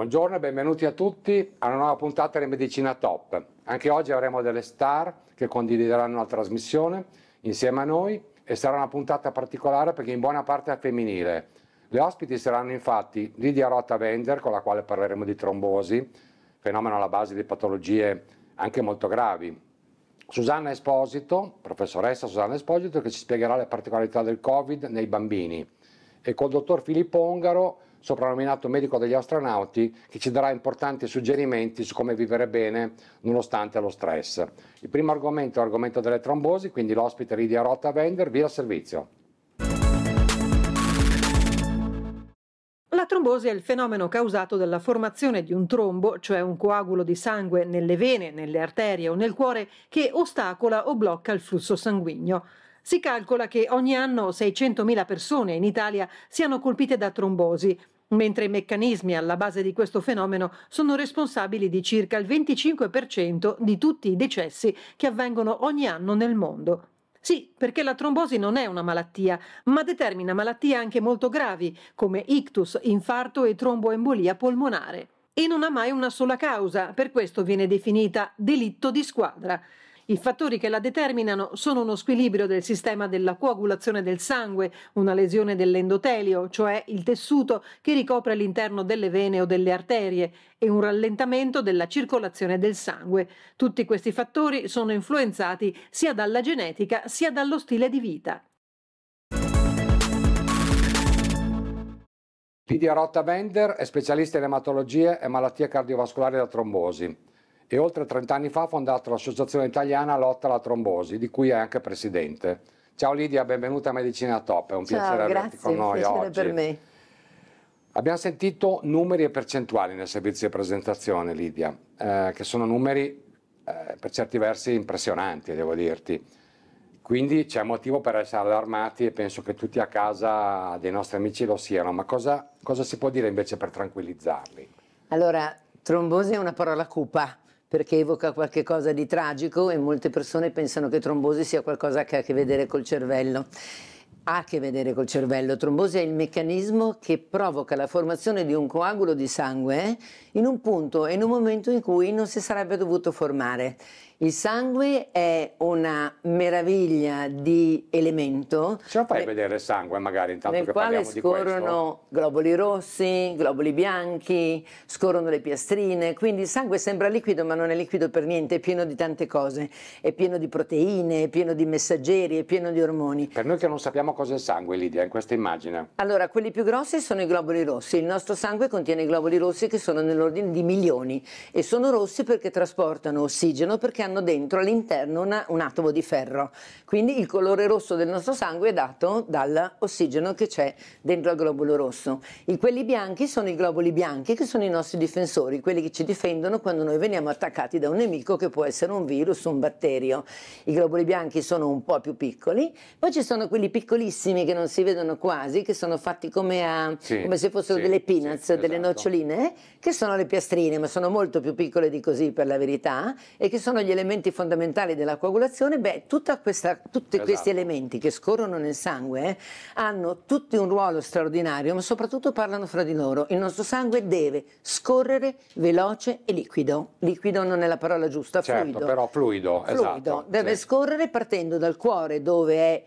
Buongiorno e benvenuti a tutti a una nuova puntata di Medicina Top. Anche oggi avremo delle star che condivideranno la trasmissione insieme a noi e sarà una puntata particolare perché in buona parte è femminile. Le ospiti saranno infatti Lidia Rotta Wender, con la quale parleremo di trombosi, fenomeno alla base di patologie anche molto gravi. Susanna Esposito, professoressa Susanna Esposito, che ci spiegherà le particolarità del Covid nei bambini. E col dottor Filippo Ongaro, soprannominato medico degli astronauti, che ci darà importanti suggerimenti su come vivere bene nonostante lo stress. Il primo argomento è l'argomento delle trombosi, quindi l'ospite Ridia Rotta Vender, via al servizio. La trombosi è il fenomeno causato dalla formazione di un trombo, cioè un coagulo di sangue nelle vene, nelle arterie o nel cuore, che ostacola o blocca il flusso sanguigno. Si calcola che ogni anno 600.000 persone in Italia siano colpite da trombosi, mentre i meccanismi alla base di questo fenomeno sono responsabili di circa il 25% di tutti i decessi che avvengono ogni anno nel mondo. Sì, perché la trombosi non è una malattia, ma determina malattie anche molto gravi, come ictus, infarto e tromboembolia polmonare. E non ha mai una sola causa, per questo viene definita delitto di squadra. I fattori che la determinano sono uno squilibrio del sistema della coagulazione del sangue, una lesione dell'endotelio, cioè il tessuto che ricopre l'interno delle vene o delle arterie, e un rallentamento della circolazione del sangue. Tutti questi fattori sono influenzati sia dalla genetica sia dallo stile di vita. Lidia Rotta Bender è specialista in ematologie e malattie cardiovascolari da trombosi e oltre 30 anni fa ha fondato l'Associazione Italiana Lotta alla Trombosi, di cui è anche presidente. Ciao Lidia, benvenuta a Medicina Top, è un Ciao, piacere grazie, averti con noi piacere oggi. per me. Abbiamo sentito numeri e percentuali nel servizio di presentazione, Lidia, eh, che sono numeri eh, per certi versi impressionanti, devo dirti. Quindi c'è motivo per essere allarmati e penso che tutti a casa dei nostri amici lo siano, ma cosa, cosa si può dire invece per tranquillizzarli? Allora, trombosi è una parola cupa, perché evoca qualcosa di tragico e molte persone pensano che trombosi sia qualcosa che ha a che vedere col cervello. Ha a che vedere col cervello. Trombosi è il meccanismo che provoca la formazione di un coagulo di sangue in un punto e in un momento in cui non si sarebbe dovuto formare. Il sangue è una meraviglia di elemento. Ce lo fai vedere il sangue magari intanto che nel che quale scorrono globuli rossi, globuli bianchi, scorrono le piastrine, quindi il sangue sembra liquido ma non è liquido per niente, è pieno di tante cose, è pieno di proteine, è pieno di messaggeri, è pieno di ormoni. Per noi che non sappiamo cosa è il sangue Lidia, in questa immagine. Allora, quelli più grossi sono i globuli rossi, il nostro sangue contiene i globuli rossi che sono nell'ordine di milioni e sono rossi perché trasportano ossigeno, perché hanno hanno dentro all'interno una, un atomo di ferro. Quindi il colore rosso del nostro sangue è dato dall'ossigeno che c'è dentro al globulo rosso. I quelli bianchi sono i globuli bianchi che sono i nostri difensori, quelli che ci difendono quando noi veniamo attaccati da un nemico che può essere un virus, un batterio. I globuli bianchi sono un po' più piccoli, poi ci sono quelli piccolissimi che non si vedono quasi, che sono fatti come, a, sì, come se fossero sì, delle peanuts, sì, delle esatto. noccioline, eh, che sono le piastrine, ma sono molto più piccole di così per la verità, e che sono gli elementi elementi fondamentali della coagulazione, beh, questa, tutti esatto. questi elementi che scorrono nel sangue eh, hanno tutti un ruolo straordinario, ma soprattutto parlano fra di loro. Il nostro sangue deve scorrere veloce e liquido. Liquido non è la parola giusta, certo, fluido. però fluido, fluido. Esatto, deve sì. scorrere partendo dal cuore dove è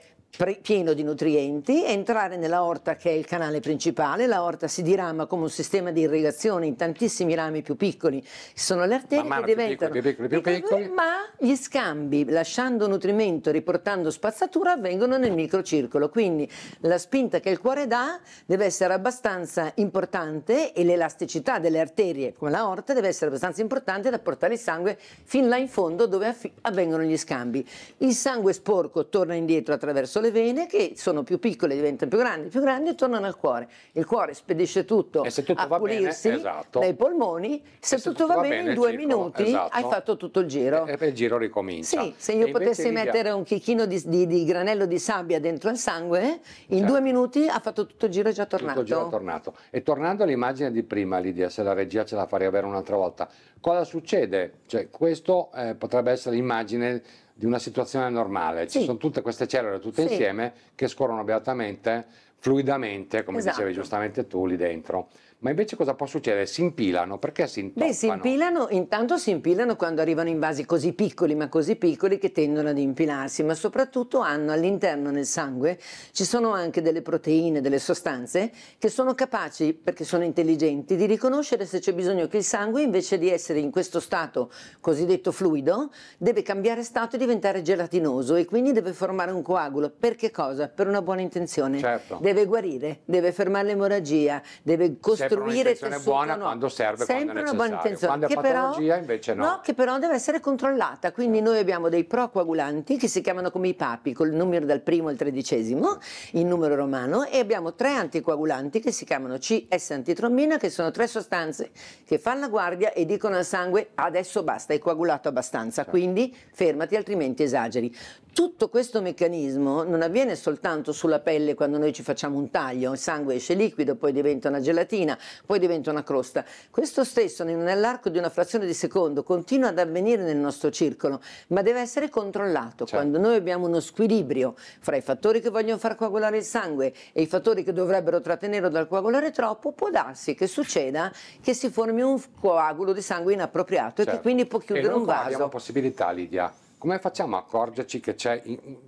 pieno di nutrienti, entrare nella orta che è il canale principale, la orta si dirama come un sistema di irrigazione in tantissimi rami più piccoli, sono le arterie che diventano più piccoli, più piccoli, più piccoli. ma gli scambi lasciando nutrimento, e riportando spazzatura avvengono nel microcircolo, quindi la spinta che il cuore dà deve essere abbastanza importante e l'elasticità delle arterie come la orta deve essere abbastanza importante da portare il sangue fin là in fondo dove avvengono gli scambi. Il sangue sporco torna indietro attraverso le vene che sono più piccole, diventano più grandi, più grandi e tornano al cuore. Il cuore spedisce tutto, e se tutto a pulirsi bene, esatto. dai polmoni, se, se tutto, tutto, va, bene, bene in due circolo, minuti esatto. hai fatto tutto il giro. E, e il giro ricomincia. Sì, se io e potessi mettere un chicchino di, di, di, granello di sabbia dentro al sangue, in certo. due minuti ha fatto tutto il giro e è già tornato. Tutto il giro è tornato. E tornando all'immagine di prima, Lidia, se la regia ce la farei avere un'altra volta, cosa succede? Cioè, questo eh, potrebbe essere l'immagine di una situazione normale. Ci sì. sono tutte queste cellule tutte sì. insieme che scorrono beatamente, fluidamente, come esatto. dicevi giustamente tu, lì dentro. Ma invece cosa può succedere? Si impilano, perché si intoppano? Beh, si impilano, intanto si impilano quando arrivano in vasi così piccoli, ma così piccoli che tendono ad impilarsi, ma soprattutto hanno all'interno nel sangue, ci sono anche delle proteine, delle sostanze che sono capaci, perché sono intelligenti, di riconoscere se c'è bisogno che il sangue, invece di essere in questo stato cosiddetto fluido, deve cambiare stato e diventare gelatinoso e quindi deve formare un coagulo. Perché cosa? Per una buona intenzione. Certo. Deve guarire, deve fermare l'emorragia, deve costruire costruire tessuto buona no. quando serve, sempre quando è una buona intenzione, quando è patologia però, invece no. no. che però deve essere controllata, quindi noi abbiamo dei procoagulanti che si chiamano come i papi, col numero dal primo al tredicesimo, in numero romano, e abbiamo tre anticoagulanti che si chiamano CS antitrombina, che sono tre sostanze che fanno la guardia e dicono al sangue adesso basta, hai coagulato abbastanza, certo. quindi fermati altrimenti esageri tutto questo meccanismo non avviene soltanto sulla pelle quando noi ci facciamo un taglio, il sangue esce liquido, poi diventa una gelatina, poi diventa una crosta. Questo stesso nell'arco di una frazione di secondo continua ad avvenire nel nostro circolo, ma deve essere controllato. Certo. Quando noi abbiamo uno squilibrio fra i fattori che vogliono far coagulare il sangue e i fattori che dovrebbero trattenerlo dal coagulare troppo, può darsi che succeda che si formi un coagulo di sangue inappropriato certo. e che certo. quindi può chiudere un vaso. abbiamo possibilità, Lidia come facciamo a accorgerci che c'è,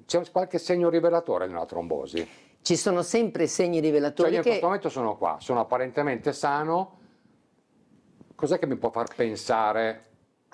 c'è qualche segno rivelatore nella trombosi? Ci sono sempre segni rivelatori. Cioè io in questo momento sono qua, sono apparentemente sano, cos'è che mi può far pensare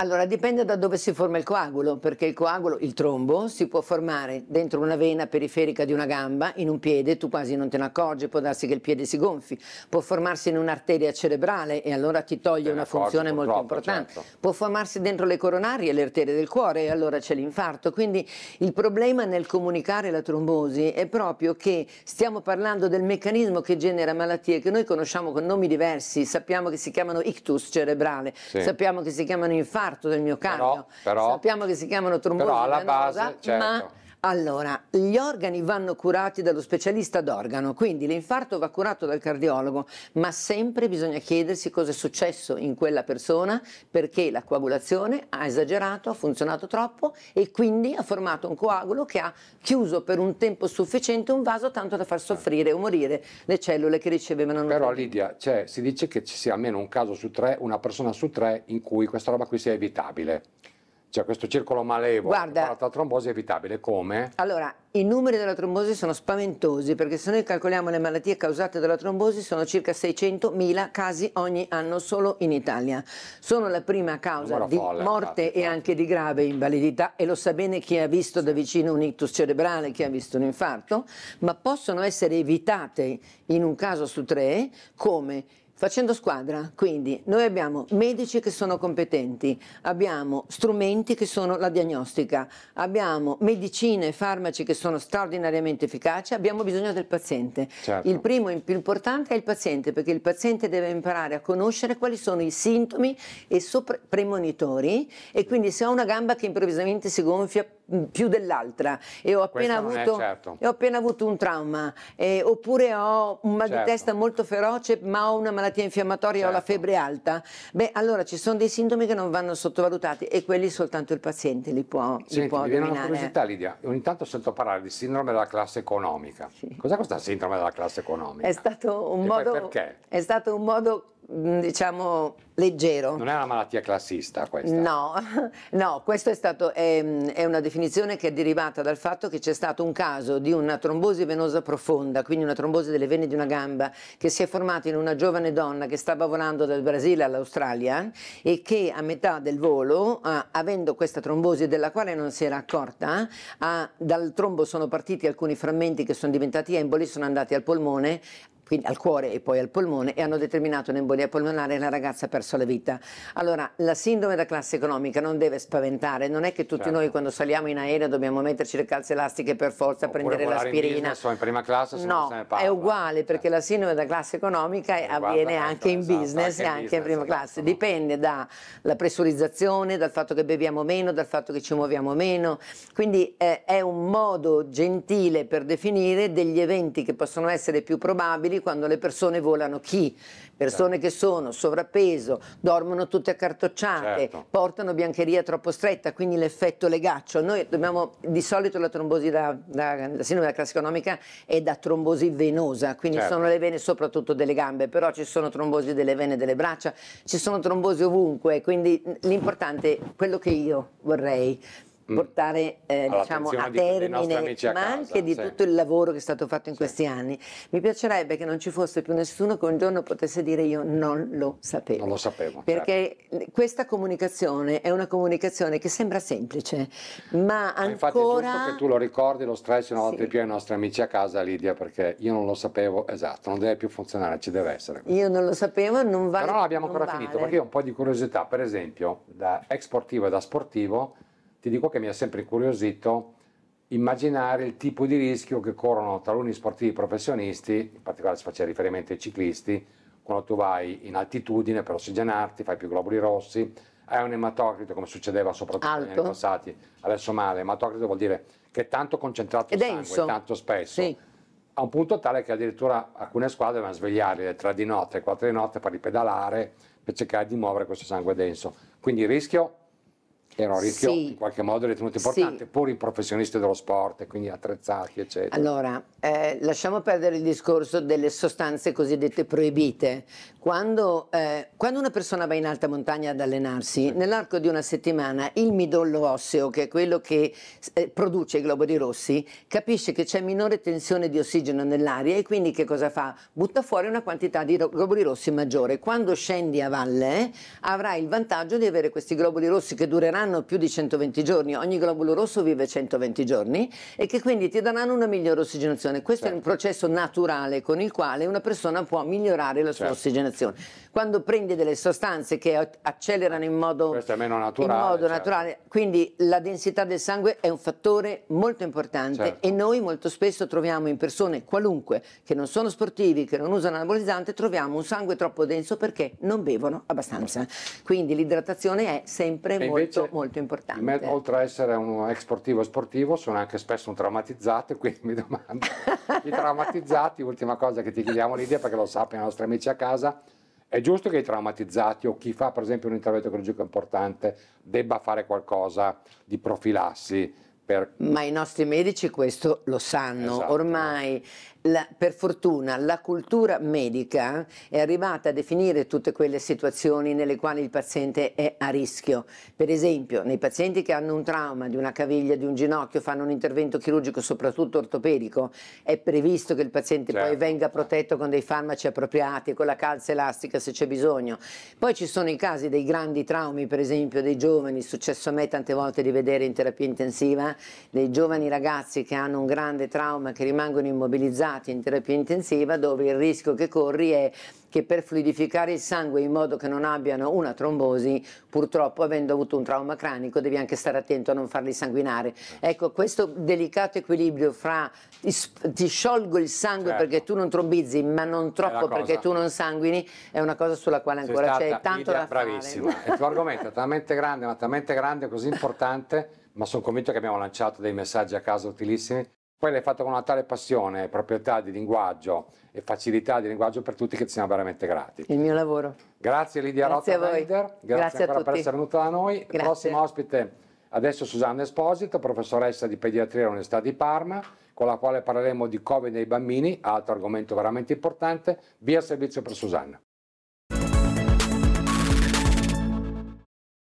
allora, dipende da dove si forma il coagulo, perché il coagulo, il trombo, si può formare dentro una vena periferica di una gamba, in un piede, tu quasi non te ne accorgi, può darsi che il piede si gonfi, può formarsi in un'arteria cerebrale e allora ti toglie te una funzione molto importante, certo. può formarsi dentro le coronarie, le arterie del cuore e allora c'è l'infarto. Quindi il problema nel comunicare la trombosi è proprio che stiamo parlando del meccanismo che genera malattie che noi conosciamo con nomi diversi, sappiamo che si chiamano ictus cerebrale, sì. sappiamo che si chiamano infarto, parto del mio cranio. Però, però, Sappiamo che si chiamano trombosi però alla base, certo. ma allora, gli organi vanno curati dallo specialista d'organo, quindi l'infarto va curato dal cardiologo, ma sempre bisogna chiedersi cosa è successo in quella persona perché la coagulazione ha esagerato, ha funzionato troppo e quindi ha formato un coagulo che ha chiuso per un tempo sufficiente un vaso tanto da far soffrire o morire le cellule che ricevevano Però Lidia, cioè, si dice che ci sia almeno un caso su tre, una persona su tre in cui questa roba qui sia evitabile. Cioè questo circolo malevolo Guarda, la trombosi è evitabile, come? Allora, i numeri della trombosi sono spaventosi perché se noi calcoliamo le malattie causate dalla trombosi sono circa 600.000 casi ogni anno solo in Italia. Sono la prima causa Numero di folle, morte infatti, e anche di grave invalidità e lo sa bene chi ha visto da vicino un ictus cerebrale, chi ha visto un infarto, ma possono essere evitate in un caso su tre come Facendo squadra, quindi noi abbiamo medici che sono competenti, abbiamo strumenti che sono la diagnostica, abbiamo medicine e farmaci che sono straordinariamente efficaci, abbiamo bisogno del paziente. Certo. Il primo e più importante è il paziente perché il paziente deve imparare a conoscere quali sono i sintomi e sopra- premonitori e quindi se ha una gamba che improvvisamente si gonfia Mm, più dell'altra e ho appena, avuto, certo. ho appena avuto, un trauma eh, oppure ho un mal certo. di testa molto feroce ma ho una malattia infiammatoria certo. ho la certo. febbre alta, beh allora ci sono dei sintomi che non vanno sottovalutati e quelli soltanto il paziente li può, Senti, li può mi dominare. una curiosità Lidia, ogni tanto sento parlare di sindrome della classe economica. Sì. Cos'è questa sindrome della classe economica? È stato un e modo... È stato un modo Mm, diciamo leggero. Non è una malattia classista questa? No, no questa è, stato, è, ehm, è, una definizione che è derivata dal fatto che c'è stato un caso di una trombosi venosa profonda, quindi una trombosi delle vene di una gamba, che si è formata in una giovane donna che stava volando dal Brasile all'Australia e che a metà del volo, eh, avendo questa trombosi della quale non si era accorta, eh, dal trombo sono partiti alcuni frammenti che sono diventati emboli, sono andati al polmone, quindi al cuore e poi al polmone e hanno determinato un'embolia polmonare e la ragazza ha perso la vita. Allora, la sindrome da classe economica non deve spaventare, non è che tutti certo. noi quando saliamo in aereo dobbiamo metterci le calze elastiche per forza, Oppure prendere l'aspirina. In business, in prima classe, se no, se è uguale perché certo. la sindrome da classe economica eh, eh, esatto, e avviene anche in business anche e anche in prima esatto. classe, esatto. dipende dalla pressurizzazione, dal fatto che beviamo meno, dal fatto che ci muoviamo meno, quindi eh, è un modo gentile per definire degli eventi che possono essere più probabili quando le persone volano chi? Persone certo. che sono sovrappeso, dormono tutte accartocciate, certo. portano biancheria troppo stretta, quindi l'effetto legaccio. Noi dobbiamo, di solito la trombosi da, da, la sindrome da classiconomica è da trombosi venosa, quindi certo. sono le vene soprattutto delle gambe, però ci sono trombosi delle vene delle braccia, ci sono trombosi ovunque, quindi l'importante è quello che io vorrei Mm. portare eh, diciamo, a termine, di ma anche di sì. tutto il lavoro che è stato fatto in sì. questi anni. Mi piacerebbe che non ci fosse più nessuno che un giorno potesse dire io non lo sapevo. Non lo sapevo. Certo. Perché certo. questa comunicazione è una comunicazione che sembra semplice, ma, ma ancora... Infatti è giusto che tu lo ricordi, lo stress una volta sì. più ai nostri amici a casa, Lidia, perché io non lo sapevo, esatto, non deve più funzionare, ci deve essere. Io non lo sapevo, non vale. Però non abbiamo non ancora vale. finito, perché io ho un po' di curiosità, per esempio, da ex sportivo e da sportivo ti dico che mi ha sempre incuriosito immaginare il tipo di rischio che corrono taluni sportivi professionisti, in particolare si faceva riferimento ai ciclisti, quando tu vai in altitudine per ossigenarti, fai più globuli rossi, hai un ematocrito come succedeva soprattutto Alto. negli anni passati, adesso male, ematocrito vuol dire che è tanto concentrato è il denso. sangue, tanto spesso, sì. a un punto tale che addirittura alcune squadre devono svegliare alle 3 di notte, alle 4 di notte per ripedalare, per cercare di muovere questo sangue denso. Quindi il rischio era un rischio sì. in qualche modo ritenuto importante, sì. pur i professionisti dello sport, quindi attrezzati, eccetera. Allora, eh, lasciamo perdere il discorso delle sostanze cosiddette proibite. Quando, eh, quando una persona va in alta montagna ad allenarsi, sì. nell'arco di una settimana il midollo osseo, che è quello che eh, produce i globuli rossi, capisce che c'è minore tensione di ossigeno nell'aria e quindi che cosa fa? Butta fuori una quantità di globuli rossi maggiore. Quando scendi a valle avrai il vantaggio di avere questi globuli rossi che dureranno dureranno più di 120 giorni, ogni globulo rosso vive 120 giorni e che quindi ti daranno una migliore ossigenazione. Questo certo. è un certo. processo naturale con il quale una persona può migliorare la sua certo. ossigenazione. Quando prendi delle sostanze che accelerano in modo, naturale, in modo certo. naturale, quindi la densità del sangue è un fattore molto importante certo. e noi molto spesso troviamo in persone qualunque che non sono sportivi, che non usano anabolizzante, troviamo un sangue troppo denso perché non bevono abbastanza. Quindi l'idratazione è sempre e molto molto importante. Me, oltre a essere un ex sportivo sportivo, sono anche spesso un traumatizzato, quindi mi domando, i traumatizzati, ultima cosa che ti chiediamo l'idea perché lo sappiano i nostri amici a casa, è giusto che i traumatizzati o chi fa per esempio un intervento chirurgico importante debba fare qualcosa di profilassi per... Ma i nostri medici questo lo sanno, esatto. ormai la, per fortuna la cultura medica è arrivata a definire tutte quelle situazioni nelle quali il paziente è a rischio. Per esempio, nei pazienti che hanno un trauma di una caviglia, di un ginocchio, fanno un intervento chirurgico, soprattutto ortopedico, è previsto che il paziente certo. poi venga protetto con dei farmaci appropriati, con la calza elastica se c'è bisogno. Poi ci sono i casi dei grandi traumi, per esempio dei giovani, successo a me tante volte di vedere in terapia intensiva, dei giovani ragazzi che hanno un grande trauma, che rimangono immobilizzati isolati in terapia intensiva dove il rischio che corri è che per fluidificare il sangue in modo che non abbiano una trombosi, purtroppo avendo avuto un trauma cranico devi anche stare attento a non farli sanguinare. Ecco, questo delicato equilibrio fra ti, ti sciolgo il sangue certo. perché tu non trombizzi, ma non troppo perché tu non sanguini, è una cosa sulla quale ancora c'è tanto da bravissima. fare. Il tuo argomento è talmente grande, ma talmente grande, così importante, ma sono convinto che abbiamo lanciato dei messaggi a caso utilissimi poi l'hai fatto con una tale passione, proprietà di linguaggio e facilità di linguaggio per tutti che ti siamo veramente grati. Il mio lavoro. Grazie Lidia Rotta grazie, grazie, grazie ancora per essere venuta da noi. Grazie. Il prossimo ospite adesso Susanna Esposito, professoressa di pediatria all'Università di Parma, con la quale parleremo di Covid nei bambini, altro argomento veramente importante. Via servizio per Susanna.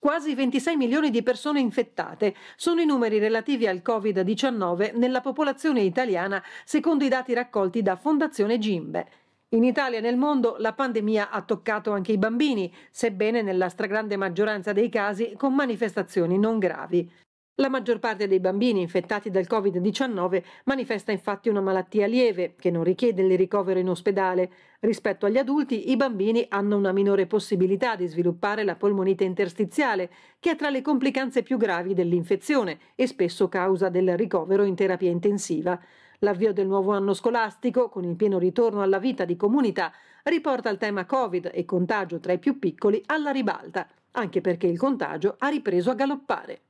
quasi 26 milioni di persone infettate. Sono i numeri relativi al Covid-19 nella popolazione italiana, secondo i dati raccolti da Fondazione Gimbe. In Italia e nel mondo la pandemia ha toccato anche i bambini, sebbene nella stragrande maggioranza dei casi con manifestazioni non gravi. La maggior parte dei bambini infettati dal Covid-19 manifesta infatti una malattia lieve che non richiede il ricovero in ospedale. Rispetto agli adulti, i bambini hanno una minore possibilità di sviluppare la polmonite interstiziale, che è tra le complicanze più gravi dell'infezione e spesso causa del ricovero in terapia intensiva. L'avvio del nuovo anno scolastico, con il pieno ritorno alla vita di comunità, riporta il tema Covid e contagio tra i più piccoli alla ribalta, anche perché il contagio ha ripreso a galoppare.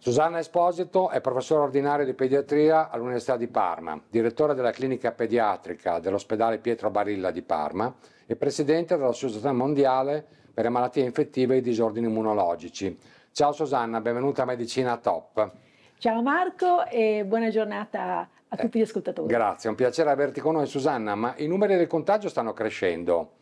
Susanna Esposito è professore ordinario di pediatria all'Università di Parma, direttore della clinica pediatrica dell'ospedale Pietro Barilla di Parma e presidente dell'Associazione Mondiale per le malattie infettive e i disordini immunologici. Ciao Susanna, benvenuta a Medicina Top. Ciao Marco e buona giornata a tutti gli ascoltatori. grazie, è un piacere averti con noi Susanna, ma i numeri del contagio stanno crescendo.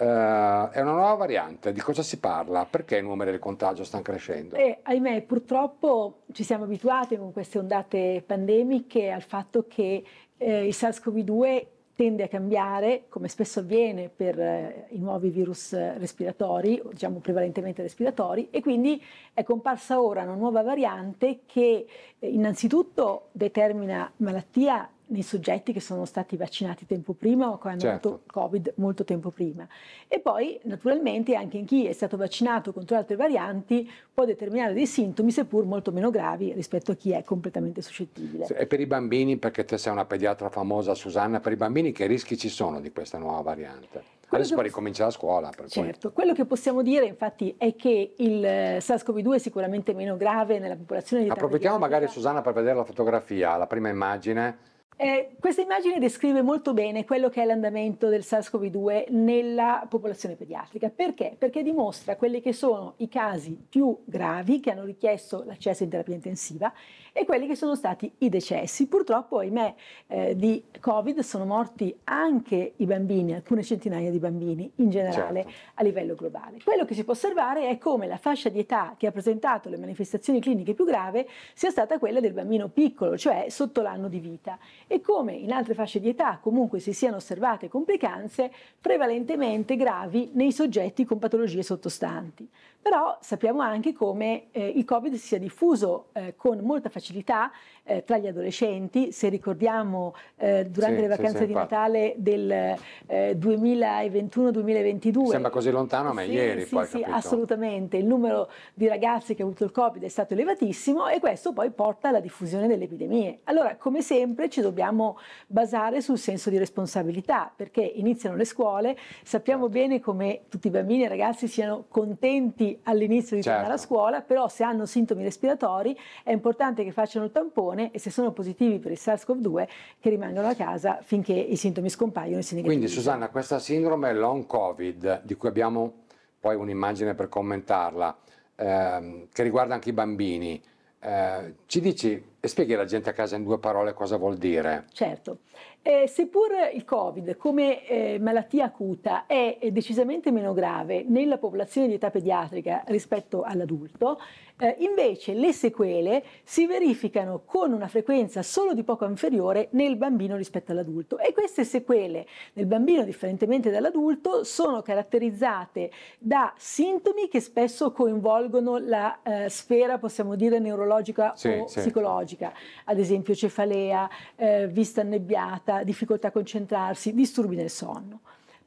Uh, è una nuova variante, di cosa si parla? Perché i numeri del contagio stanno crescendo? Eh, ahimè, purtroppo ci siamo abituati con queste ondate pandemiche al fatto che eh, il SARS-CoV-2 tende a cambiare, come spesso avviene per eh, i nuovi virus respiratori, diciamo prevalentemente respiratori, e quindi è comparsa ora una nuova variante che eh, innanzitutto determina malattia nei soggetti che sono stati vaccinati tempo prima o che hanno certo. avuto Covid molto tempo prima. E poi naturalmente anche in chi è stato vaccinato contro altre varianti può determinare dei sintomi seppur molto meno gravi rispetto a chi è completamente suscettibile. E per i bambini, perché tu sei una pediatra famosa Susanna, per i bambini che rischi ci sono di questa nuova variante? Quello Adesso poi ricomincia la scuola. certo, poi. quello che possiamo dire infatti è che il eh, SARS-CoV-2 è sicuramente meno grave nella popolazione di età Approfittiamo magari Susanna per vedere la fotografia, la prima immagine eh, questa immagine descrive molto bene quello che è l'andamento del SARS-CoV-2 nella popolazione pediatrica. Perché? Perché dimostra quelli che sono i casi più gravi che hanno richiesto l'accesso in terapia intensiva e quelli che sono stati i decessi. Purtroppo, ahimè, eh, di Covid sono morti anche i bambini, alcune centinaia di bambini in generale certo. a livello globale. Quello che si può osservare è come la fascia di età che ha presentato le manifestazioni cliniche più grave sia stata quella del bambino piccolo, cioè sotto l'anno di vita, e come in altre fasce di età comunque si siano osservate complicanze prevalentemente gravi nei soggetti con patologie sottostanti. Però sappiamo anche come eh, il Covid si sia diffuso eh, con molta facilità facilità eh, tra gli adolescenti, se ricordiamo eh, durante sì, le vacanze sì, di infatti. Natale del eh, 2021-2022. Sembra così lontano, ma sì, ieri sì, poi. Sì, capito. assolutamente. Il numero di ragazzi che ha avuto il Covid è stato elevatissimo e questo poi porta alla diffusione delle epidemie. Allora, come sempre, ci dobbiamo basare sul senso di responsabilità, perché iniziano le scuole, sappiamo certo. bene come tutti i bambini e i ragazzi siano contenti all'inizio di certo. tornare a certo. scuola, però se hanno sintomi respiratori è importante che facciano il tampone vaccinazione e se sono positivi per il SARS-CoV-2 che rimangono a casa finché i sintomi scompaiono e si negativizzano. Quindi Susanna, questa sindrome long covid, di cui abbiamo poi un'immagine per commentarla, ehm, che riguarda anche i bambini, eh, ci dici e spieghi alla gente a casa in due parole cosa vuol dire? Certo. Eh, seppur il Covid come eh, malattia acuta è decisamente meno grave nella popolazione di età pediatrica rispetto all'adulto, eh, invece le sequele si verificano con una frequenza solo di poco inferiore nel bambino rispetto all'adulto e queste sequele nel bambino, differentemente dall'adulto, sono caratterizzate da sintomi che spesso coinvolgono la eh, sfera, possiamo dire, neurologica sì, o sì. psicologica, ad esempio cefalea, eh, vista annebbiata, difficoltà a concentrarsi, disturbi del sonno.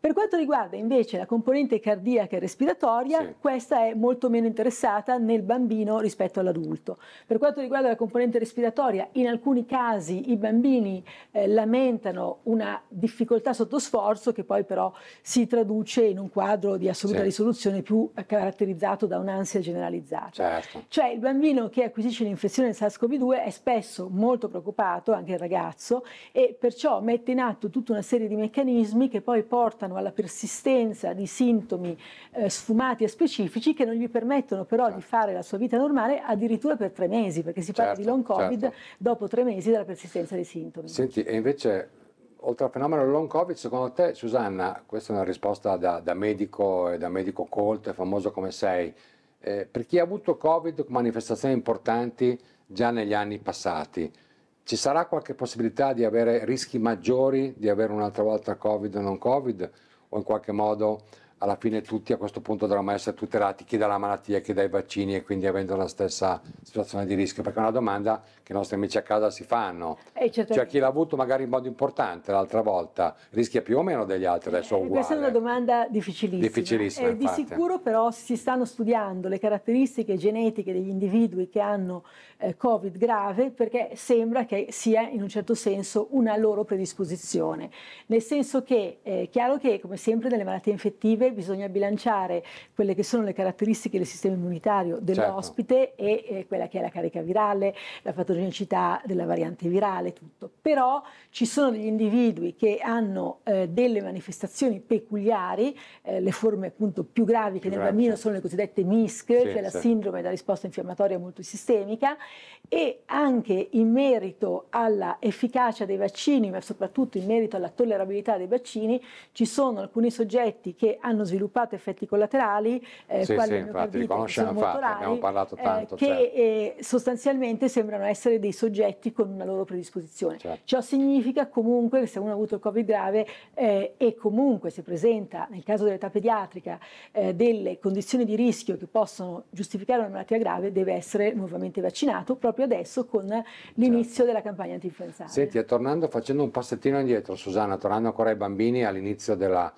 Per quanto riguarda invece la componente cardiaca e respiratoria, sì. questa è molto meno interessata nel bambino rispetto all'adulto. Per quanto riguarda la componente respiratoria, in alcuni casi i bambini eh, lamentano una difficoltà sotto sforzo che poi però si traduce in un quadro di assoluta sì. risoluzione più caratterizzato da un'ansia generalizzata. Certo. Cioè il bambino che acquisisce l'infezione del SARS-CoV-2 è spesso molto preoccupato, anche il ragazzo, e perciò mette in atto tutta una serie di meccanismi che poi portano portano alla persistenza di sintomi eh, sfumati e specifici che non gli permettono però certo. di fare la sua vita normale addirittura per tre mesi, perché si parla certo, di long Covid certo. dopo tre mesi dalla persistenza dei sintomi. Senti, e invece oltre al fenomeno long covid, secondo te, Susanna, questa è una risposta da, da medico e da medico colto e famoso come sei, eh, per chi ha avuto covid con manifestazioni importanti già negli anni passati, ci sarà qualche possibilità di avere rischi maggiori di avere un'altra volta Covid o non Covid o in qualche modo alla fine tutti a questo punto dovremmo essere tutelati, chi dalla malattia, che dai vaccini e quindi avendo la stessa situazione di rischio, perché è una domanda che i nostri amici a casa si fanno. Eh, certo. Cioè chi l'ha avuto magari in modo importante l'altra volta, rischia più o meno degli altri adesso uguale. Eh, questa è una domanda difficilissima. difficilissima eh, di sicuro però si stanno studiando le caratteristiche genetiche degli individui che hanno eh, Covid grave perché sembra che sia in un certo senso una loro predisposizione. Nel senso che è eh, chiaro che come sempre nelle malattie infettive bisogna bilanciare quelle che sono le caratteristiche del sistema immunitario dell'ospite certo. e eh, quella che è la carica virale, la patogenicità della variante virale, tutto. Però ci sono degli individui che hanno eh, delle manifestazioni peculiari, eh, le forme appunto più gravi che più nel grazie. bambino sono le cosiddette MISC, sì, cioè la sindrome da risposta infiammatoria multisistemica e anche in merito alla efficacia dei vaccini, ma soprattutto in merito alla tollerabilità dei vaccini, ci sono alcuni soggetti che hanno hanno sviluppato effetti collaterali, eh, sì, sì, infatti, li conosciamo, infatti, mortali, abbiamo parlato eh, tanto. Eh, che certo. eh, sostanzialmente sembrano essere dei soggetti con una loro predisposizione. Certo. Ciò significa comunque che se uno ha avuto il Covid grave eh, e comunque si presenta, nel caso dell'età pediatrica, eh, delle condizioni di rischio che possono giustificare una malattia grave, deve essere nuovamente vaccinato proprio adesso con l'inizio certo. della campagna antinfluenzale. Senti, tornando, facendo un passettino indietro, Susanna, tornando ancora ai bambini all'inizio della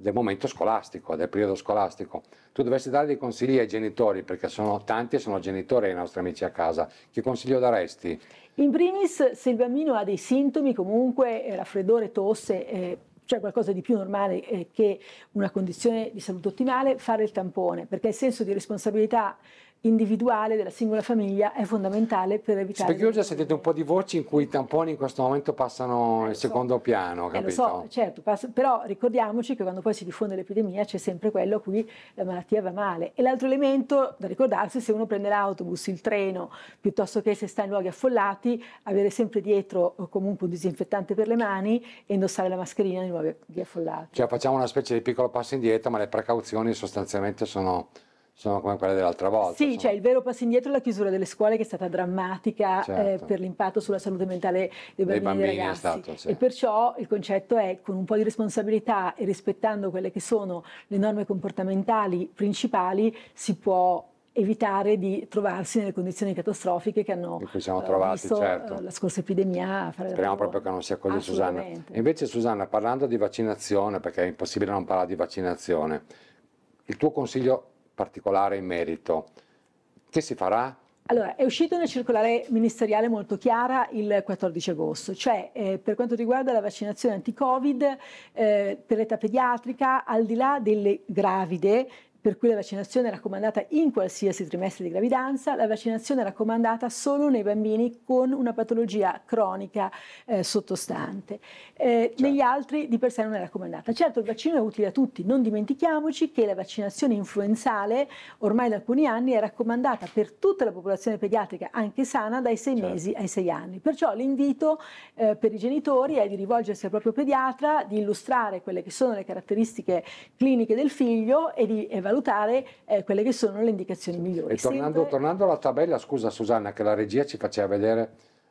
del momento scolastico, del periodo scolastico. Tu dovresti dare dei consigli ai genitori, perché sono tanti e sono genitori i nostri amici a casa. Che consiglio daresti? In primis, se il bambino ha dei sintomi, comunque eh, raffreddore, tosse, eh, cioè qualcosa di più normale eh, che una condizione di salute ottimale, fare il tampone, perché il senso di responsabilità individuale della singola famiglia è fondamentale per evitare... Sì, perché io già sentite un po' di voci in cui i tamponi in questo momento passano eh, in so. secondo piano, capito? Eh, lo so, certo, pass- però ricordiamoci che quando poi si diffonde l'epidemia c'è sempre quello a cui la malattia va male. E l'altro elemento da ricordarsi se uno prende l'autobus, il treno, piuttosto che se sta in luoghi affollati, avere sempre dietro eh, comunque un disinfettante per le mani e indossare la mascherina nei luoghi affollati. Cioè facciamo una specie di piccolo passo indietro, ma le precauzioni sostanzialmente sono sono come quelle dell'altra volta. Sì, insomma. cioè il vero passo indietro è la chiusura delle scuole che è stata drammatica eh, certo. eh, per l'impatto sulla salute mentale dei bambini, dei bambini e ragazzi. Stato, sì. E perciò il concetto è con un po' di responsabilità e rispettando quelle che sono le norme comportamentali principali si può evitare di trovarsi nelle condizioni catastrofiche che hanno in cui siamo eh, trovati, visto, certo. Eh, la scorsa epidemia. Speriamo proprio che non sia così Susanna. Invece Susanna, parlando di vaccinazione, perché è impossibile non parlare di vaccinazione, il tuo consiglio particolare in merito. Che si farà? Allora, è uscita una circolare ministeriale molto chiara il 14 agosto, cioè eh, per quanto riguarda la vaccinazione anti-Covid eh, per l'età pediatrica, al di là delle gravide, per cui la vaccinazione è raccomandata in qualsiasi trimestre di gravidanza, la vaccinazione è raccomandata solo nei bambini con una patologia cronica eh, sottostante. Eh, certo. negli altri di per sé non è raccomandata. Certo, il vaccino è utile a tutti, non dimentichiamoci che la vaccinazione influenzale ormai da alcuni anni è raccomandata per tutta la popolazione pediatrica, anche sana, dai 6 certo. mesi ai 6 anni. Perciò l'invito eh, per i genitori è di rivolgersi al proprio pediatra, di illustrare quelle che sono le caratteristiche cliniche del figlio e di evaluare valutare eh, quelle che sono le indicazioni migliori. E tornando, Sempre... tornando alla tabella, scusa Susanna, che la regia ci faceva vedere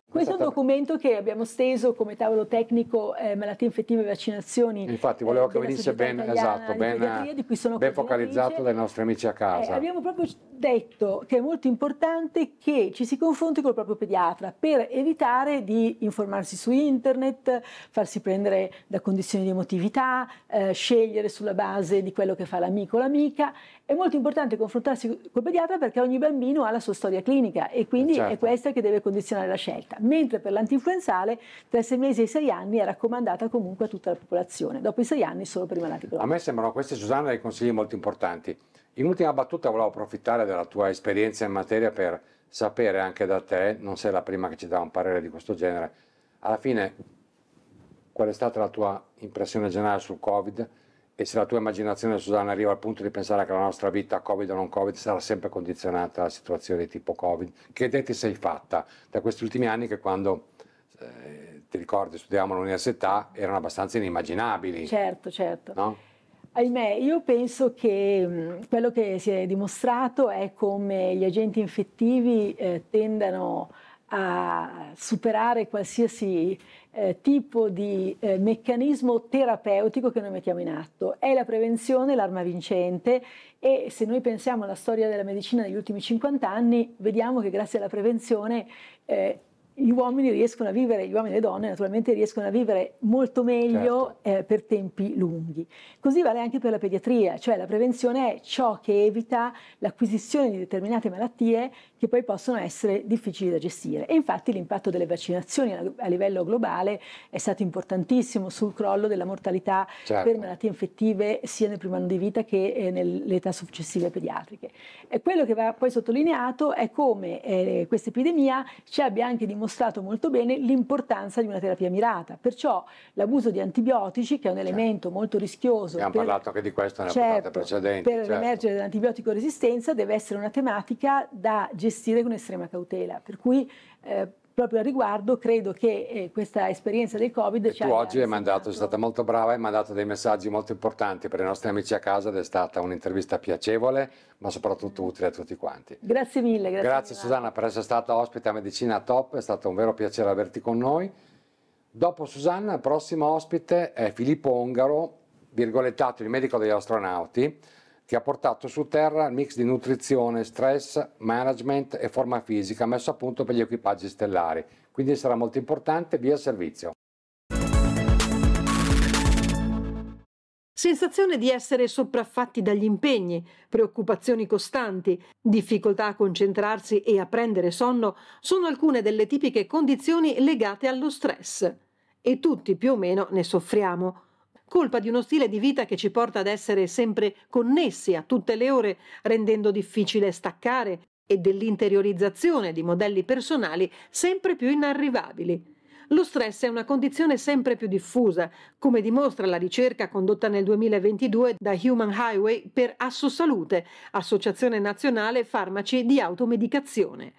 questo è un documento che abbiamo steso come tavolo tecnico eh, malattie infettive e vaccinazioni. Infatti eh, volevo che venisse ben, esatto, ben, di cui sono ben focalizzato dai nostri amici a eh, casa. Eh, abbiamo proprio detto che è molto importante che ci si confronti col proprio pediatra per evitare di informarsi su internet, farsi prendere da condizioni di emotività, eh, scegliere sulla base di quello che fa l'amico o l'amica è molto importante confrontarsi col pediatra perché ogni bambino ha la sua storia clinica e quindi eh, certo. è questa che deve condizionare la scelta, mentre per l'antinfluenzale tra i sei mesi e i sei anni è raccomandata comunque a tutta la popolazione, dopo i sei anni solo per i malati cronici. A me sembrano questi Susanna dei consigli molto importanti. In ultima battuta volevo approfittare della tua esperienza in materia per sapere anche da te, non sei la prima che ci dà un parere di questo genere, alla fine qual è stata la tua impressione generale sul Covid? e se la tua immaginazione, Susanna, arriva al punto di pensare che la nostra vita, Covid o non Covid, sarà sempre condizionata a situazioni tipo Covid, che te ti sei fatta da questi ultimi anni che quando, eh, ti ricordi, studiavamo all'università, erano abbastanza inimmaginabili. Certo, certo. No? Ahimè, io penso che mm, quello che si è dimostrato è come gli agenti infettivi eh, tendano a a superare qualsiasi eh, tipo di eh, meccanismo terapeutico che noi mettiamo in atto. È la prevenzione l'arma vincente e se noi pensiamo alla storia della medicina negli ultimi 50 anni, vediamo che grazie alla prevenzione eh, gli uomini riescono a vivere, gli uomini e le donne naturalmente riescono a vivere molto meglio certo. eh, per tempi lunghi. Così vale anche per la pediatria, cioè la prevenzione è ciò che evita l'acquisizione di determinate malattie che poi possono essere difficili da gestire. E infatti l'impatto delle vaccinazioni a livello globale è stato importantissimo sul crollo della mortalità certo. per malattie infettive sia nel primo anno di vita che eh, nell'età successiva pediatriche. E quello che va poi sottolineato è come eh, questa epidemia ci abbia anche dimostrato dimostrato molto bene l'importanza di una terapia mirata. Perciò l'abuso di antibiotici, che è un certo. elemento molto rischioso, abbiamo per, parlato anche di questo nella certo, precedente, per certo. l'emergere dell'antibiotico resistenza deve essere una tematica da gestire con estrema cautela. Per cui eh, proprio a riguardo, credo che eh, questa esperienza del Covid e ci tu oggi hai mandato, sei stata molto brava, hai mandato dei messaggi molto importanti per i nostri amici a casa ed è stata un'intervista piacevole, ma soprattutto utile a tutti quanti. Grazie mille. Grazie, grazie mille. Susanna per essere stata ospite a Medicina Top, è stato un vero piacere averti con noi. Dopo Susanna, il prossimo ospite è Filippo Ongaro, virgolettato il medico degli astronauti, che ha portato su terra il mix di nutrizione, stress, management e forma fisica messo a punto per gli equipaggi stellari. Quindi sarà molto importante via servizio. Sensazione di essere sopraffatti dagli impegni, preoccupazioni costanti, difficoltà a concentrarsi e a prendere sonno sono alcune delle tipiche condizioni legate allo stress. E tutti più o meno ne soffriamo colpa di uno stile di vita che ci porta ad essere sempre connessi a tutte le ore, rendendo difficile staccare, e dell'interiorizzazione di modelli personali sempre più inarrivabili. Lo stress è una condizione sempre più diffusa, come dimostra la ricerca condotta nel 2022 da Human Highway per Assosalute, Associazione Nazionale Farmaci di Automedicazione.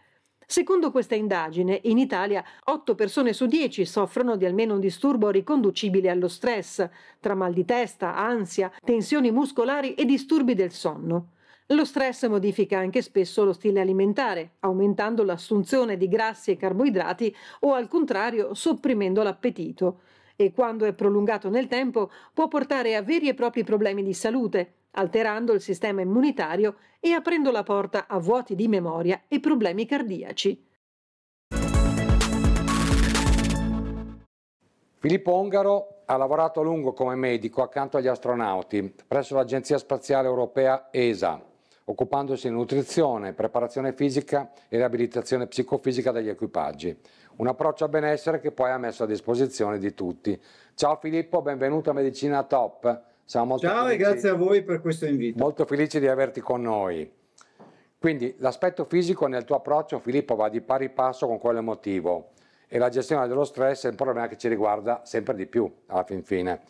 Secondo questa indagine, in Italia 8 persone su 10 soffrono di almeno un disturbo riconducibile allo stress, tra mal di testa, ansia, tensioni muscolari e disturbi del sonno. Lo stress modifica anche spesso lo stile alimentare, aumentando l'assunzione di grassi e carboidrati o al contrario sopprimendo l'appetito e quando è prolungato nel tempo può portare a veri e propri problemi di salute, alterando il sistema immunitario e aprendo la porta a vuoti di memoria e problemi cardiaci. Filippo Ongaro ha lavorato a lungo come medico accanto agli astronauti presso l'Agenzia Spaziale Europea ESA, occupandosi di nutrizione, preparazione fisica e riabilitazione psicofisica degli equipaggi un approccio a benessere che poi ha messo a disposizione di tutti. Ciao Filippo, benvenuto a Medicina Top. Siamo molto Ciao felici, e grazie a voi per questo invito. Molto felice di averti con noi. Quindi l'aspetto fisico nel tuo approccio, Filippo, va di pari passo con quello emotivo e la gestione dello stress è un problema che ci riguarda sempre di più alla fin fine.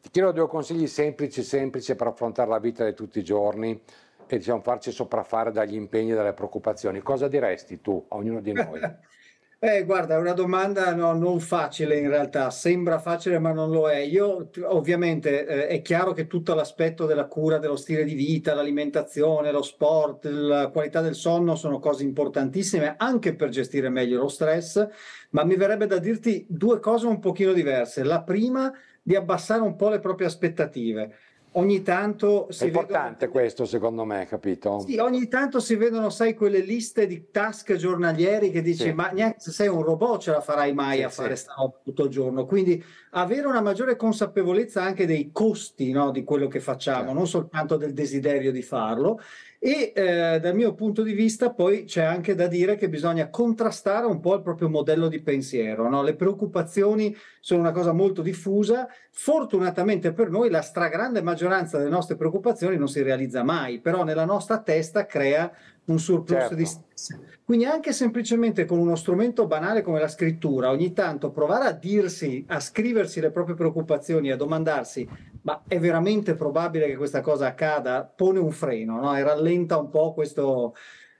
Ti chiedo due consigli semplici, semplici per affrontare la vita di tutti i giorni e diciamo, farci sopraffare dagli impegni e dalle preoccupazioni. Cosa diresti tu a ognuno di noi? Eh, guarda, è una domanda no, non facile in realtà, sembra facile ma non lo è. Io ovviamente eh, è chiaro che tutto l'aspetto della cura dello stile di vita, l'alimentazione, lo sport, la qualità del sonno sono cose importantissime anche per gestire meglio lo stress, ma mi verrebbe da dirti due cose un pochino diverse. La prima, di abbassare un po' le proprie aspettative ogni tanto si è importante vedono... questo secondo me capito sì ogni tanto si vedono sai quelle liste di task giornalieri che dici sì. ma neanche se sei un robot ce la farai mai sì, a fare sì. sta roba tutto il giorno quindi avere una maggiore consapevolezza anche dei costi no, di quello che facciamo non soltanto del desiderio di farlo e eh, dal mio punto di vista poi c'è anche da dire che bisogna contrastare un po' il proprio modello di pensiero. No? Le preoccupazioni sono una cosa molto diffusa. Fortunatamente per noi la stragrande maggioranza delle nostre preoccupazioni non si realizza mai, però nella nostra testa crea un surplus certo. di stress. Quindi anche semplicemente con uno strumento banale come la scrittura, ogni tanto provare a dirsi, a scriversi le proprie preoccupazioni, a domandarsi ma è veramente probabile che questa cosa accada, pone un freno no? e rallenta un po' questo,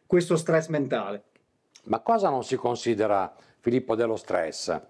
questo stress mentale. Ma cosa non si considera, Filippo, dello stress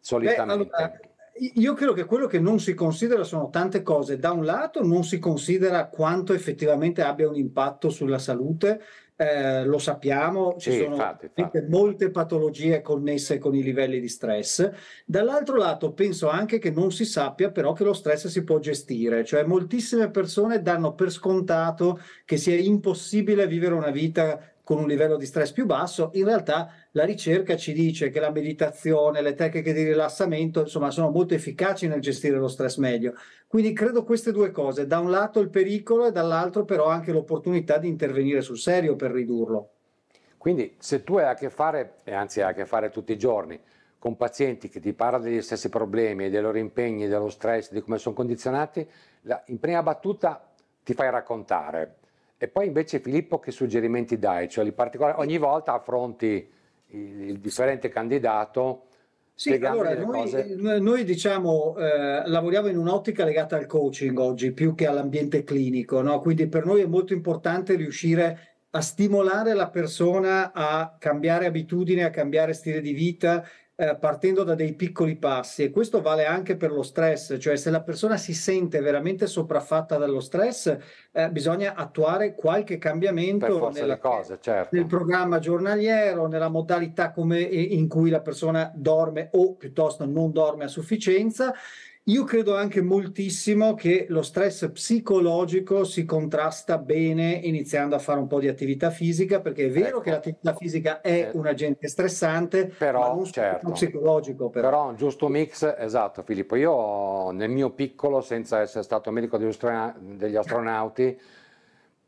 solitamente? Beh, allora, io credo che quello che non si considera sono tante cose. Da un lato non si considera quanto effettivamente abbia un impatto sulla salute, eh, lo sappiamo, ci sì, sono infatti, infatti. molte patologie connesse con i livelli di stress. Dall'altro lato penso anche che non si sappia però che lo stress si può gestire, cioè moltissime persone danno per scontato che sia impossibile vivere una vita con un livello di stress più basso, in realtà la ricerca ci dice che la meditazione, le tecniche di rilassamento, insomma, sono molto efficaci nel gestire lo stress meglio. Quindi credo queste due cose, da un lato il pericolo e dall'altro però anche l'opportunità di intervenire sul serio per ridurlo. Quindi se tu hai a che fare, e anzi hai a che fare tutti i giorni, con pazienti che ti parlano degli stessi problemi, dei loro impegni, dello stress, di come sono condizionati, in prima battuta ti fai raccontare e poi invece Filippo che suggerimenti dai? Cioè, ogni volta affronti il, differente candidato. Sì, allora noi, noi, diciamo eh, lavoriamo in un'ottica legata al coaching oggi più che all'ambiente clinico, no? quindi per noi è molto importante riuscire a stimolare la persona a cambiare abitudine, a cambiare stile di vita, eh, partendo da dei piccoli passi e questo vale anche per lo stress, cioè se la persona si sente veramente sopraffatta dallo stress eh, bisogna attuare qualche cambiamento nella, cose, certo. nel programma giornaliero, nella modalità come, eh, in cui la persona dorme o piuttosto non dorme a sufficienza io credo anche moltissimo che lo stress psicologico si contrasta bene iniziando a fare un po' di attività fisica, perché è vero ecco. che l'attività fisica è eh. un agente stressante, però, ma non certo. psicologico. Però. però un giusto mix, esatto Filippo. Io nel mio piccolo, senza essere stato medico degli astronauti,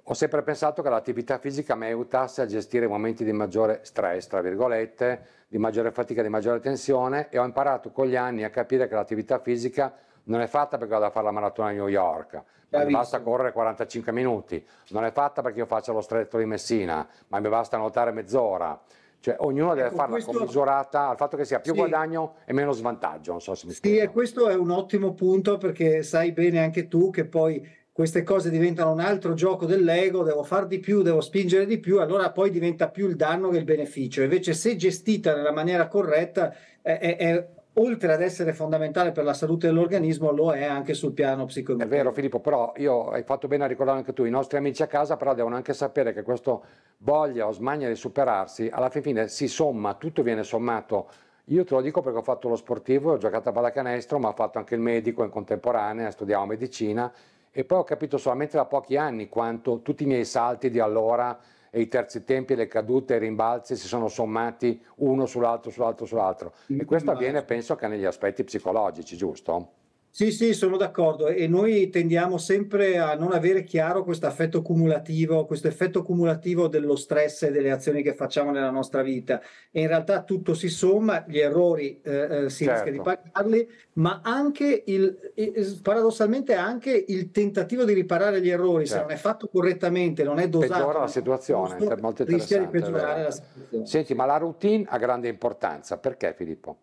ho sempre pensato che l'attività fisica mi aiutasse a gestire momenti di maggiore stress, tra virgolette, di maggiore fatica, di maggiore tensione e ho imparato con gli anni a capire che l'attività fisica non è fatta perché vado a fare la maratona a New York, mi basta correre 45 minuti, non è fatta perché io faccio lo stretto di Messina, ma mi basta nuotare mezz'ora. Cioè, ognuno deve ecco, farla questo... commisurata al fatto che sia più sì. guadagno e meno svantaggio. Non so se mi spiego. Sì, e questo è un ottimo punto perché sai bene anche tu che poi queste cose diventano un altro gioco dell'ego, devo far di più, devo spingere di più, allora poi diventa più il danno che il beneficio. Invece se gestita nella maniera corretta, è, è, oltre ad essere fondamentale per la salute dell'organismo, lo è anche sul piano psicologico. È vero Filippo, però io hai fatto bene a ricordare anche tu, i nostri amici a casa però devono anche sapere che questo voglia o smania di superarsi, alla fine si somma, tutto viene sommato. Io te lo dico perché ho fatto lo sportivo, ho giocato a pallacanestro, ma ho fatto anche il medico in contemporanea, studiavo medicina e poi ho capito solamente da pochi anni quanto tutti i miei salti di allora e i terzi tempi, le cadute, e i rimbalzi si sono sommati uno sull'altro, sull'altro, sull'altro. E questo avviene penso anche negli aspetti psicologici, giusto? Sì, sì, sono d'accordo e noi tendiamo sempre a non avere chiaro questo effetto cumulativo, questo effetto cumulativo dello stress e delle azioni che facciamo nella nostra vita e in realtà tutto si somma, gli errori eh, eh si certo. rischia di certo. pagarli, ma anche il, paradossalmente anche il tentativo di riparare gli errori, certo. se non è fatto correttamente, non è dosato, peggiora la situazione, giusto, rischia di peggiorare la situazione. Senti, ma la routine ha grande importanza, perché Filippo?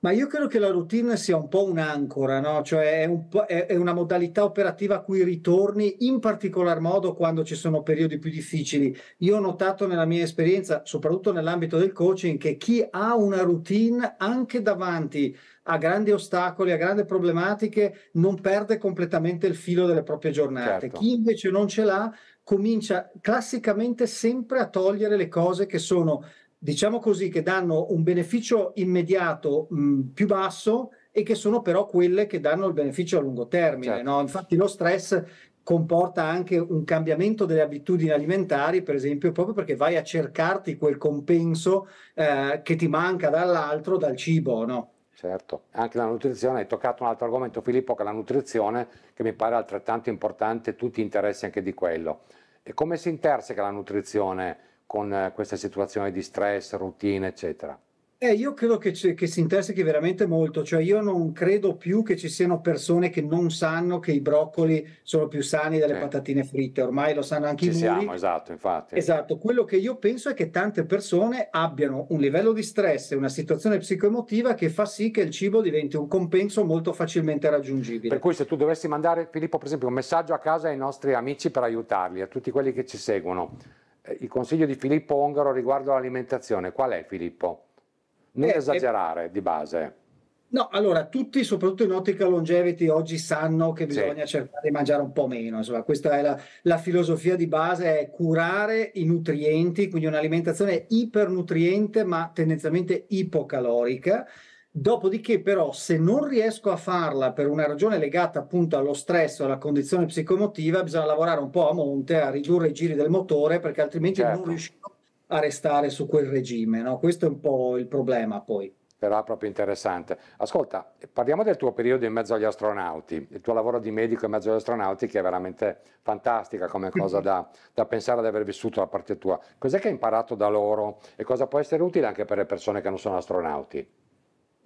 Ma io credo che la routine sia un po' un'ancora, no? cioè è, un è, una modalità operativa a cui ritorni in particolar modo quando ci sono periodi più difficili. Io ho notato nella mia esperienza, soprattutto nell'ambito del coaching, che chi ha una routine anche davanti a grandi ostacoli, a grandi problematiche, non perde completamente il filo delle proprie giornate. Certo. Chi invece non ce l'ha comincia classicamente sempre a togliere le cose che sono diciamo così, che danno un beneficio immediato mh, più basso e che sono però quelle che danno il beneficio a lungo termine. Certo. No? Infatti lo stress comporta anche un cambiamento delle abitudini alimentari, per esempio, proprio perché vai a cercarti quel compenso eh, che ti manca dall'altro, dal cibo. No? Certo, anche la nutrizione, hai toccato un altro argomento Filippo che è la nutrizione, che mi pare altrettanto importante, tu ti interessi anche di quello. E come si interseca la nutrizione con eh, queste situazioni di stress, routine, eccetera? Eh, io credo che, che, si interessi veramente molto, cioè io non credo più che ci siano persone che non sanno che i broccoli sono più sani delle eh. patatine fritte, ormai lo sanno anche ci i muri. siamo, esatto, infatti. Esatto, quello che io penso è che tante persone abbiano un livello di stress e una situazione psicoemotiva che fa sì che il cibo diventi un compenso molto facilmente raggiungibile. Per cui se tu dovessi mandare, Filippo, per esempio, un messaggio a casa ai nostri amici per aiutarli, a tutti quelli che ci seguono, eh, il consiglio di Filippo Ongaro riguardo all'alimentazione, qual è Filippo? Non eh, eh esagerare eh, di base. No, allora tutti, soprattutto in ottica longevity, oggi sanno che bisogna sì. cercare di mangiare un po' meno. Insomma, questa è la, la, filosofia di base, è curare i nutrienti, quindi un'alimentazione ipernutriente ma tendenzialmente ipocalorica Dopodiché però se non riesco a farla per una ragione legata appunto allo stress o alla condizione psicoemotiva, bisogna lavorare un po' a monte, a ridurre i giri del motore perché altrimenti certo. non riuscirò a restare su quel regime. No? Questo è un po' il problema poi. Però è proprio interessante. Ascolta, parliamo del tuo periodo in mezzo agli astronauti, il tuo lavoro di medico in mezzo agli astronauti che è veramente fantastica come cosa da, da pensare di aver vissuto da parte tua. Cos'è che hai imparato da loro e cosa può essere utile anche per le persone che non sono astronauti?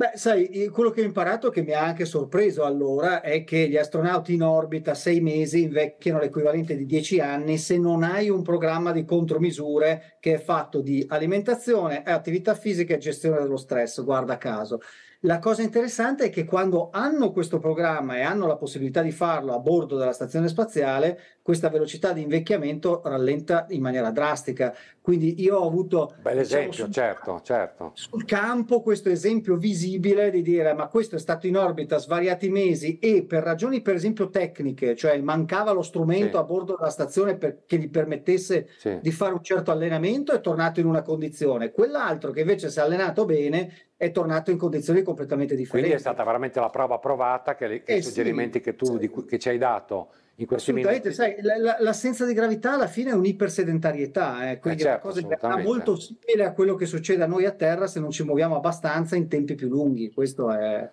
Beh, sai, quello che ho imparato che mi ha anche sorpreso allora è che gli astronauti in orbita sei mesi invecchiano l'equivalente di dieci anni se non hai un programma di contromisure che è fatto di alimentazione, attività fisica e gestione dello stress, guarda caso. La cosa interessante è che quando hanno questo programma e hanno la possibilità di farlo a bordo della stazione spaziale, questa velocità di invecchiamento rallenta in maniera drastica. Quindi io ho avuto... Bell'esempio, diciamo, certo, certo. Sul campo questo esempio visibile di dire ma questo è stato in orbita svariati mesi e per ragioni per esempio tecniche, cioè mancava lo strumento sì. a bordo della stazione per, che gli permettesse sì. di fare un certo allenamento, è tornato in una condizione. Quell'altro che invece si è allenato bene è tornato in condizioni completamente differenti. Quindi è stata veramente la prova provata che, i eh suggerimenti sì, che tu sì. Di, che ci hai dato in questi Assolutamente, minuti. sai, la, l'assenza di gravità alla fine è un'ipersedentarietà, eh, quindi eh certo, è una cosa molto simile a quello che succede a noi a terra se non ci muoviamo abbastanza in tempi più lunghi, questo è...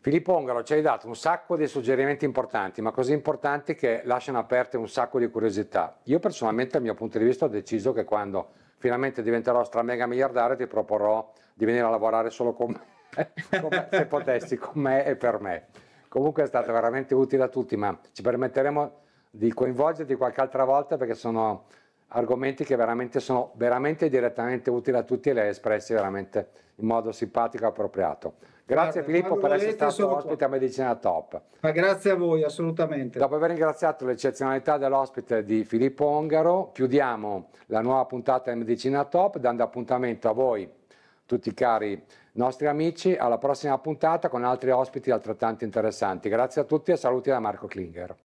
Filippo Ongaro ci hai dato un sacco di suggerimenti importanti, ma così importanti che lasciano aperte un sacco di curiosità. Io personalmente, dal mio punto di vista, ho deciso che quando finalmente diventerò stramega mega miliardario ti proporrò di venire a lavorare solo con me, con me se potessi, con me e per me. Comunque è stata veramente utile a tutti, ma ci permetteremo di coinvolgerti qualche altra volta perché sono argomenti che veramente sono veramente direttamente utili a tutti e le hai espressi veramente in modo simpatico e appropriato. Grazie Guarda, Filippo per essere stato ospite qua. a Medicina Top. Ma grazie a voi, assolutamente. Dopo aver ringraziato l'eccezionalità dell'ospite di Filippo Ongaro, chiudiamo la nuova puntata di Medicina Top dando appuntamento a voi, tutti cari nostri amici alla prossima puntata con altri ospiti altrettanto interessanti. Grazie a tutti e saluti da Marco Klinger.